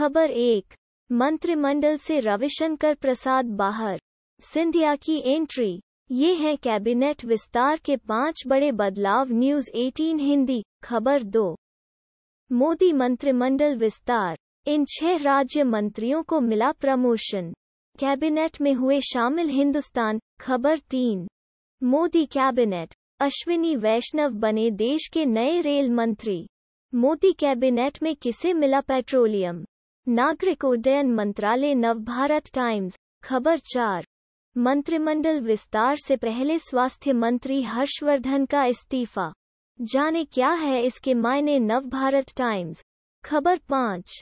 खबर एक मंत्रिमंडल से रविशंकर प्रसाद बाहर सिंधिया की एंट्री ये है कैबिनेट विस्तार के पांच बड़े बदलाव न्यूज 18 हिंदी खबर दो मोदी मंत्रिमंडल विस्तार इन छह राज्य मंत्रियों को मिला प्रमोशन कैबिनेट में हुए शामिल हिंदुस्तान खबर तीन मोदी कैबिनेट अश्विनी वैष्णव बने देश के नए रेल मंत्री मोदी कैबिनेट में किसे मिला पेट्रोलियम नागरिक उड्डयन मंत्रालय नवभारत टाइम्स खबर चार मंत्रिमंडल विस्तार से पहले स्वास्थ्य मंत्री हर्षवर्धन का इस्तीफा जाने क्या है इसके मायने नवभारत टाइम्स खबर पाँच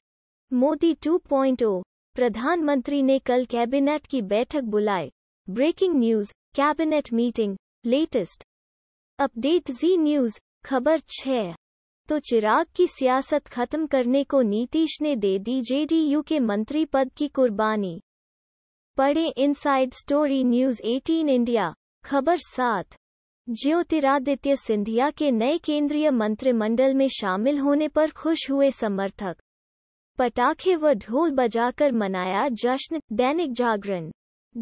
मोदी 2.0 प्रधानमंत्री ने कल कैबिनेट की बैठक बुलाए breaking news cabinet meeting latest update Zee news खबर छः तो चिराग की सियासत खत्म करने को नीतीश ने दे दी जेडीयू के मंत्री पद की कुर्बानी पढ़े इनसाइड स्टोरी न्यूज 18 इंडिया खबर सात ज्योतिरादित्य सिंधिया के नए केंद्रीय मंत्रिमंडल में शामिल होने पर खुश हुए समर्थक पटाखे व ढोल बजाकर मनाया जश्न दैनिक जागरण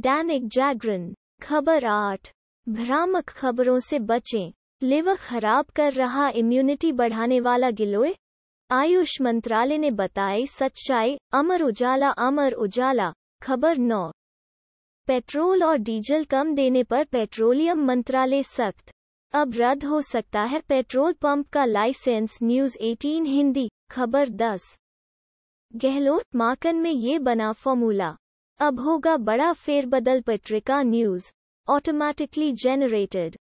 दैनिक जागरण खबर आठ भ्रामक खबरों से बचें लिवर खराब कर रहा इम्यूनिटी बढ़ाने वाला गिलोय आयुष मंत्रालय ने बताई सच्चाई अमर उजाला अमर उजाला खबर नौ पेट्रोल और डीजल कम देने पर पेट्रोलियम मंत्रालय सख्त अब रद्द हो सकता है पेट्रोल पंप का लाइसेंस न्यूज 18 हिंदी खबर 10 गहलोत माकन में ये बना फॉर्मूला अब होगा बड़ा फेरबदल पत्रिका न्यूज ऑटोमैटिकली जेनरेटेड